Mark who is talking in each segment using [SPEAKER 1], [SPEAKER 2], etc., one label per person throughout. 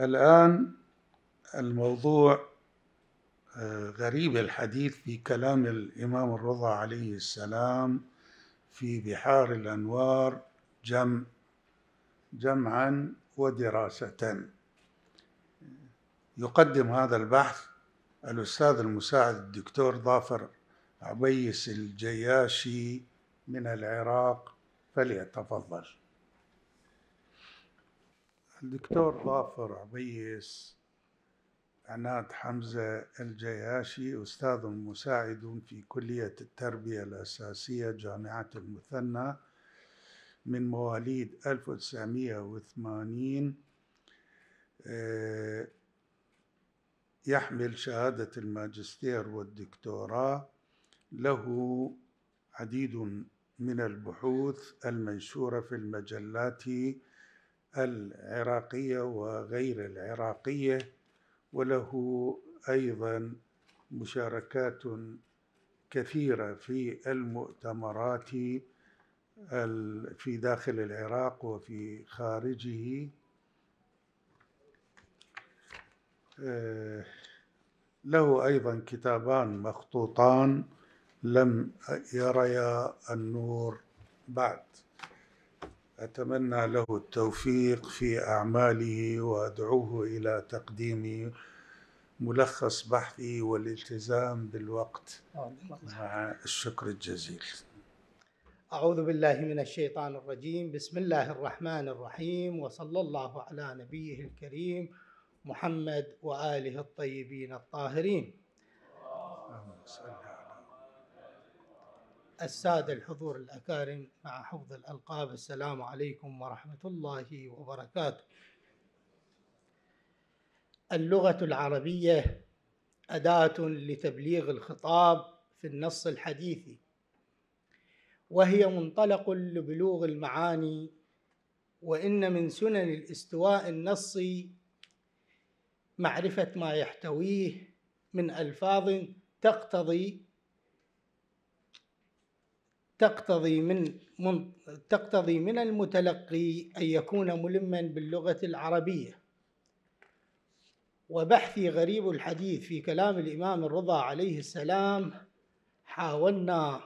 [SPEAKER 1] الآن الموضوع آه، غريب الحديث في كلام الإمام الرضا عليه السلام في بحار الأنوار جم جمعا ودراسة يقدم هذا البحث الأستاذ المساعد الدكتور ظافر عبيس الجياشي من العراق فليتفضل الدكتور ظافر عبيس عناد حمزة الجياشي أستاذ مساعد في كلية التربية الأساسية جامعة المثنى من مواليد 1980 آه، يحمل شهادة الماجستير والدكتوراه له عديد من البحوث المنشورة في المجلات العراقية وغير العراقية وله أيضا مشاركات كثيرة في المؤتمرات في داخل العراق وفي خارجه آه، له أيضا كتابان مخطوطان لم يريا النور بعد اتمنى له التوفيق في اعماله وادعوه الى تقديم ملخص بحثي والالتزام بالوقت مع الشكر الجزيل
[SPEAKER 2] أعوذ بالله من الشيطان الرجيم بسم الله الرحمن الرحيم وصلى الله على نبيه الكريم محمد وآله الطيبين الطاهرين السادة الحضور الأكارم مع حفظ الألقاب السلام عليكم ورحمة الله وبركاته اللغة العربية أداة لتبليغ الخطاب في النص الحديثي وهي منطلق لبلوغ المعاني وإن من سنن الاستواء النصي معرفة ما يحتويه من ألفاظ تقتضي تقتضي من, من تقتضي من المتلقي أن يكون ملما باللغة العربية وبحثي غريب الحديث في كلام الإمام الرضا عليه السلام حاولنا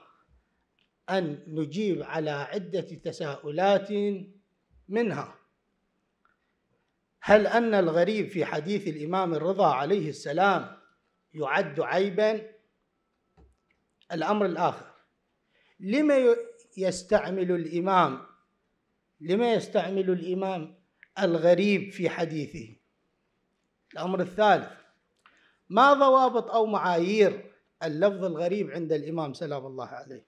[SPEAKER 2] أن نجيب على عدة تساؤلات منها هل أن الغريب في حديث الإمام الرضا عليه السلام يعد عيبا؟ الأمر الآخر لما يستعمل الإمام لما يستعمل الإمام الغريب في حديثه الأمر الثالث ما ضوابط أو معايير اللفظ الغريب عند الإمام سلام الله عليه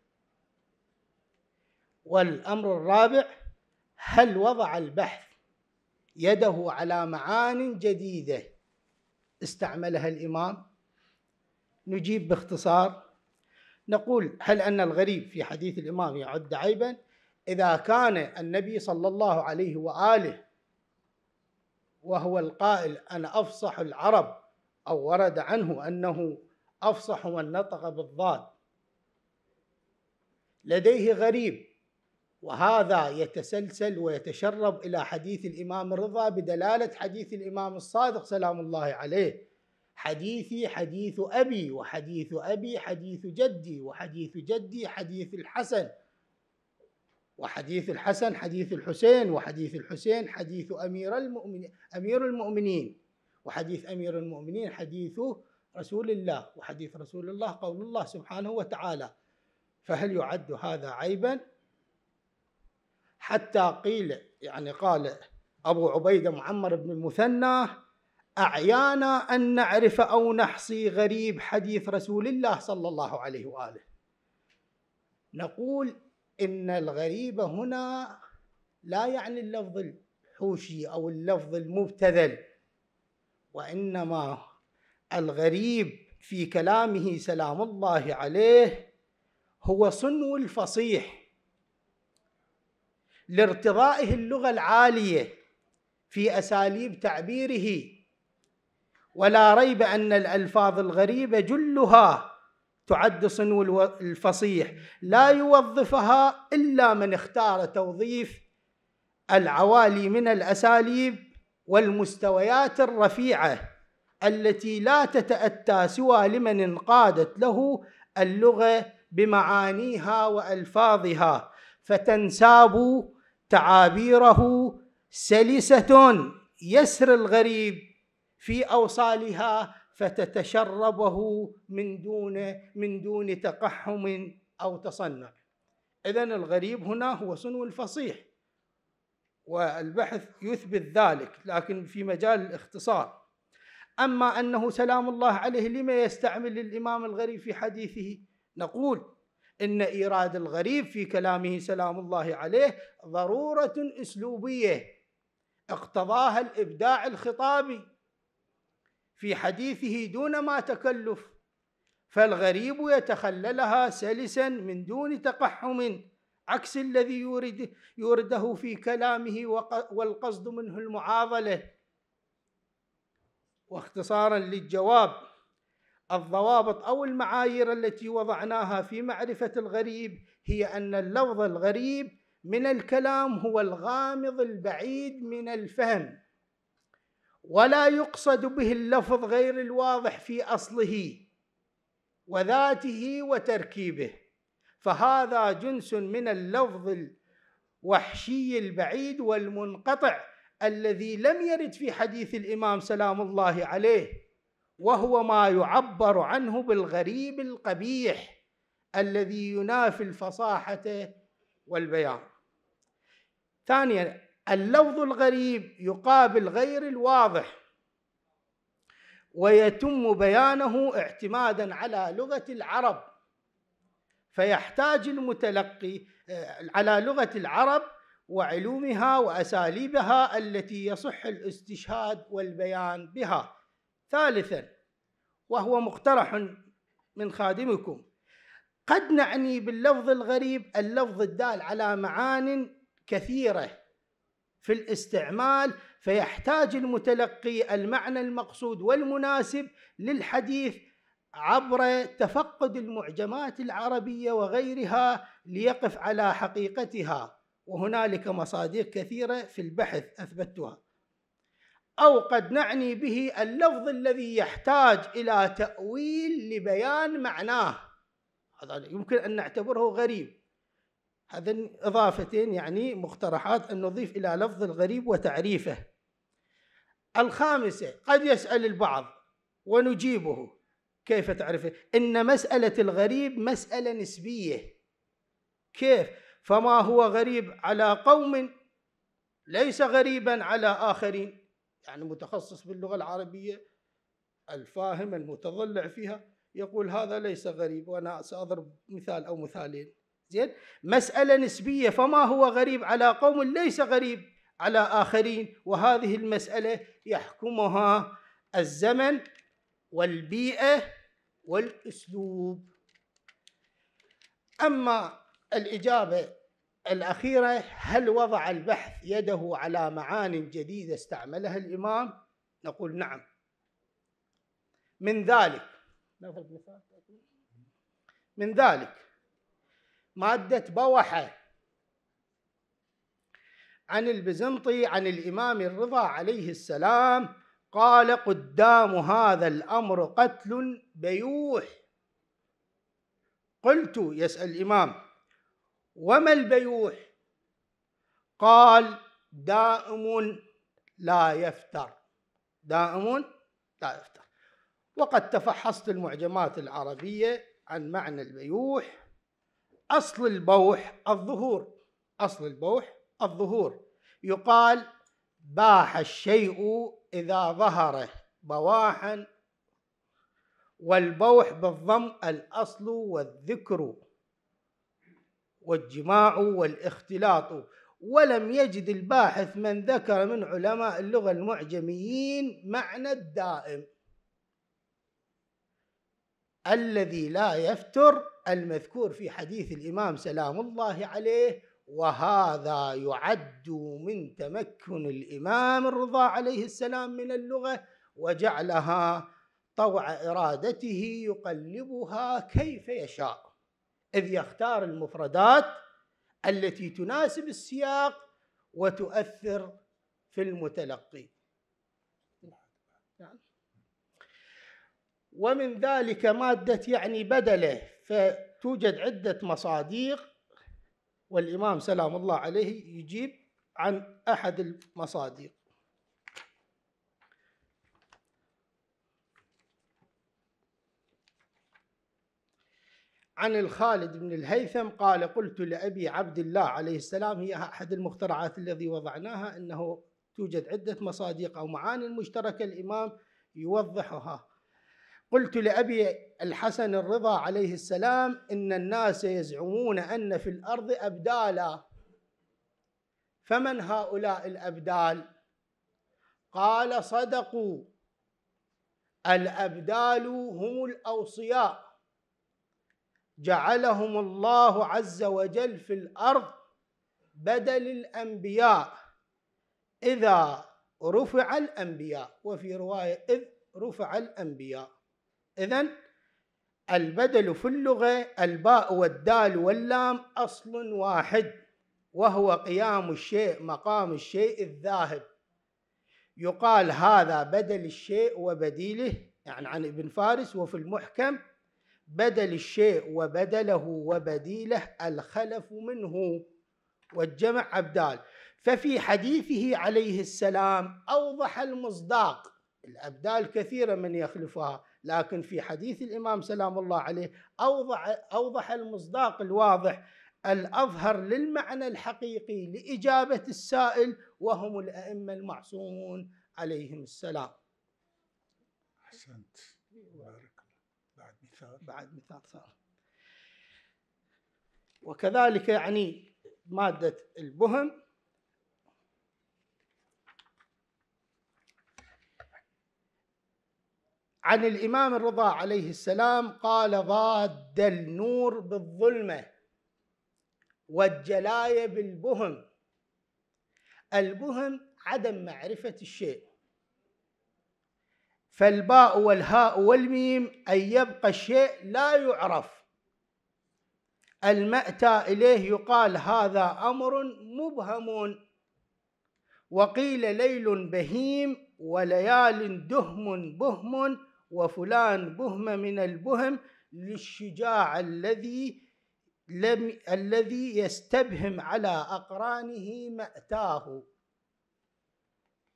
[SPEAKER 2] والأمر الرابع هل وضع البحث يده على معان جديدة استعملها الإمام نجيب باختصار نقول هل أن الغريب في حديث الإمام يعد عيبا إذا كان النبي صلى الله عليه وآله وهو القائل أنا أفصح العرب أو ورد عنه أنه أفصح من نطق بالضاد لديه غريب وهذا يتسلسل ويتشرب إلى حديث الإمام الرضا بدلالة حديث الإمام الصادق سلام الله عليه حديثي حديث أبي وحديث أبي حديث جدي وحديث جدي حديث الحسن وحديث الحسن حديث الحسين وحديث الحسين حديث أمير المؤمنين أمير المؤمنين وحديث أمير المؤمنين حديث رسول الله وحديث رسول الله قول الله سبحانه وتعالى فهل يعد هذا عيبا حتى قيل يعني قال أبو عبيدة معمر بن المثنى أعيانا أن نعرف أو نحصي غريب حديث رسول الله صلى الله عليه وآله نقول إن الغريب هنا لا يعني اللفظ الحوشي أو اللفظ المبتذل وإنما الغريب في كلامه سلام الله عليه هو صنو الفصيح لارتضائه اللغة العالية في أساليب تعبيره ولا ريب ان الالفاظ الغريبه جلها تعد صنو الفصيح لا يوظفها الا من اختار توظيف العوالي من الاساليب والمستويات الرفيعه التي لا تتاتى سوى لمن انقادت له اللغه بمعانيها والفاظها فتنساب تعابيره سلسه يسر الغريب في اوصالها فتتشربه من دون من دون تقحم او تصنع اذا الغريب هنا هو سنو الفصيح والبحث يثبت ذلك لكن في مجال الاختصار اما انه سلام الله عليه لما يستعمل الامام الغريب في حديثه نقول ان ايراد الغريب في كلامه سلام الله عليه ضروره اسلوبيه اقتضاها الابداع الخطابي في حديثه دون ما تكلف فالغريب يتخللها سلسا من دون تقحم عكس الذي يورد يورده في كلامه والقصد منه المعاضله واختصارا للجواب الضوابط او المعايير التي وضعناها في معرفه الغريب هي ان اللفظ الغريب من الكلام هو الغامض البعيد من الفهم ولا يقصد به اللفظ غير الواضح في اصله وذاته وتركيبه فهذا جنس من اللفظ الوحشي البعيد والمنقطع الذي لم يرد في حديث الامام سلام الله عليه وهو ما يعبر عنه بالغريب القبيح الذي ينافي الفصاحه والبيان ثانيا اللفظ الغريب يقابل غير الواضح ويتم بيانه اعتمادا على لغه العرب فيحتاج المتلقي آه، على لغه العرب وعلومها واساليبها التي يصح الاستشهاد والبيان بها ثالثا وهو مقترح من خادمكم قد نعني باللفظ الغريب اللفظ الدال على معان كثيره في الاستعمال فيحتاج المتلقي المعنى المقصود والمناسب للحديث عبر تفقد المعجمات العربيه وغيرها ليقف على حقيقتها وهنالك مصادر كثيره في البحث اثبتها او قد نعني به اللفظ الذي يحتاج الى تاويل لبيان معناه هذا يمكن ان نعتبره غريب هذا إضافتين يعني مقترحات أن نضيف إلى لفظ الغريب وتعريفه الخامسة قد يسأل البعض ونجيبه كيف تعرفه إن مسألة الغريب مسألة نسبية كيف فما هو غريب على قوم ليس غريبا على آخرين يعني متخصص باللغة العربية الفاهم المتضلع فيها يقول هذا ليس غريب وأنا سأضرب مثال أو مثالين زين مسألة نسبية فما هو غريب على قوم ليس غريب على آخرين وهذه المسألة يحكمها الزمن والبيئة والأسلوب أما الإجابة الأخيرة هل وضع البحث يده على معان جديدة استعملها الإمام؟ نقول نعم من ذلك من ذلك مادة بوحة عن البزنطي عن الإمام الرضا عليه السلام قال قدام هذا الأمر قتل بيوح قلت يسأل الإمام وما البيوح قال دائم لا يفتر دائم لا يفتر وقد تفحصت المعجمات العربية عن معنى البيوح أصل البوح الظهور أصل البوح الظهور يقال باح الشيء إذا ظهر بواحا والبوح بالضم الأصل والذكر والجماع والاختلاط ولم يجد الباحث من ذكر من علماء اللغة المعجميين معنى الدائم الذي لا يفتر المذكور في حديث الامام سلام الله عليه وهذا يعد من تمكن الامام الرضا عليه السلام من اللغه وجعلها طوع ارادته يقلبها كيف يشاء اذ يختار المفردات التي تناسب السياق وتؤثر في المتلقي نعم. ومن ذلك ماده يعني بدله فتوجد عدة مصادق والإمام سلام الله عليه يجيب عن أحد المصادق عن الخالد بن الهيثم قال قلت لأبي عبد الله عليه السلام هي أحد المخترعات الذي وضعناها أنه توجد عدة مصادق أو معاني مشتركة الإمام يوضحها قلت لأبي الحسن الرضا عليه السلام إن الناس يزعمون أن في الأرض أبدالا فمن هؤلاء الأبدال قال صدقوا الأبدال هم الأوصياء جعلهم الله عز وجل في الارض بدل الانبياء اذا رفع الانبياء وفي روايه اذ رفع الانبياء إذا البدل في اللغة الباء والدال واللام أصل واحد وهو قيام الشيء مقام الشيء الذاهب يقال هذا بدل الشيء وبديله يعني عن ابن فارس وفي المحكم بدل الشيء وبدله وبديله الخلف منه والجمع أبدال ففي حديثه عليه السلام أوضح المصداق الأبدال كثيرة من يخلفها لكن في حديث الإمام سلام الله عليه أوضح, أوضح المصداق الواضح الأظهر للمعنى الحقيقي لإجابة السائل وهم الأئمة المعصومون عليهم السلام
[SPEAKER 1] أحسنت بارك بعد مثال بعد مثال صار
[SPEAKER 2] وكذلك يعني مادة البهم عن الامام الرضا عليه السلام قال ضاد النور بالظلمه والجلايه بالبهم البهم عدم معرفه الشيء فالباء والهاء والميم ان يبقى الشيء لا يعرف المأتى إليه يقال هذا أمر مبهم وقيل ليل بهيم وليال دهم بهم وفلان بهمة من البهم للشجاع الذي لم الذي يستبهم على أقرانه مأتاه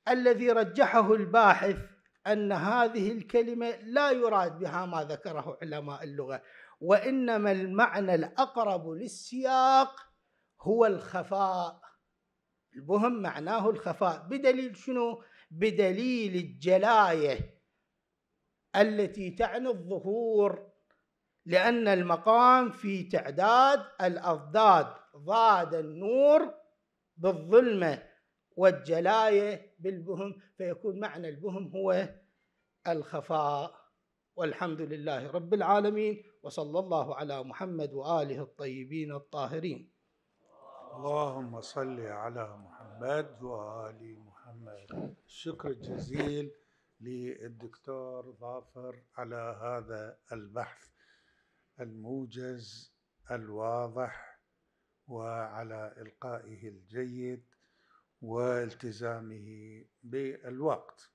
[SPEAKER 2] الذي رجحه الباحث أن هذه الكلمة لا يراد بها ما ذكره علماء اللغة وإنما المعنى الأقرب للسياق هو الخفاء البهم معناه الخفاء بدليل شنو؟ بدليل الجلاية التي تعني الظهور لأن المقام في تعداد الأضداد ضاد النور بالظلمة والجلاية بالبهم فيكون معنى البهم هو الخفاء والحمد لله رب العالمين
[SPEAKER 1] وصلى الله على محمد وآله الطيبين الطاهرين اللهم صل على محمد وآل محمد شكر جزيل للدكتور ظافر على هذا البحث الموجز الواضح وعلى القائه الجيد والتزامه بالوقت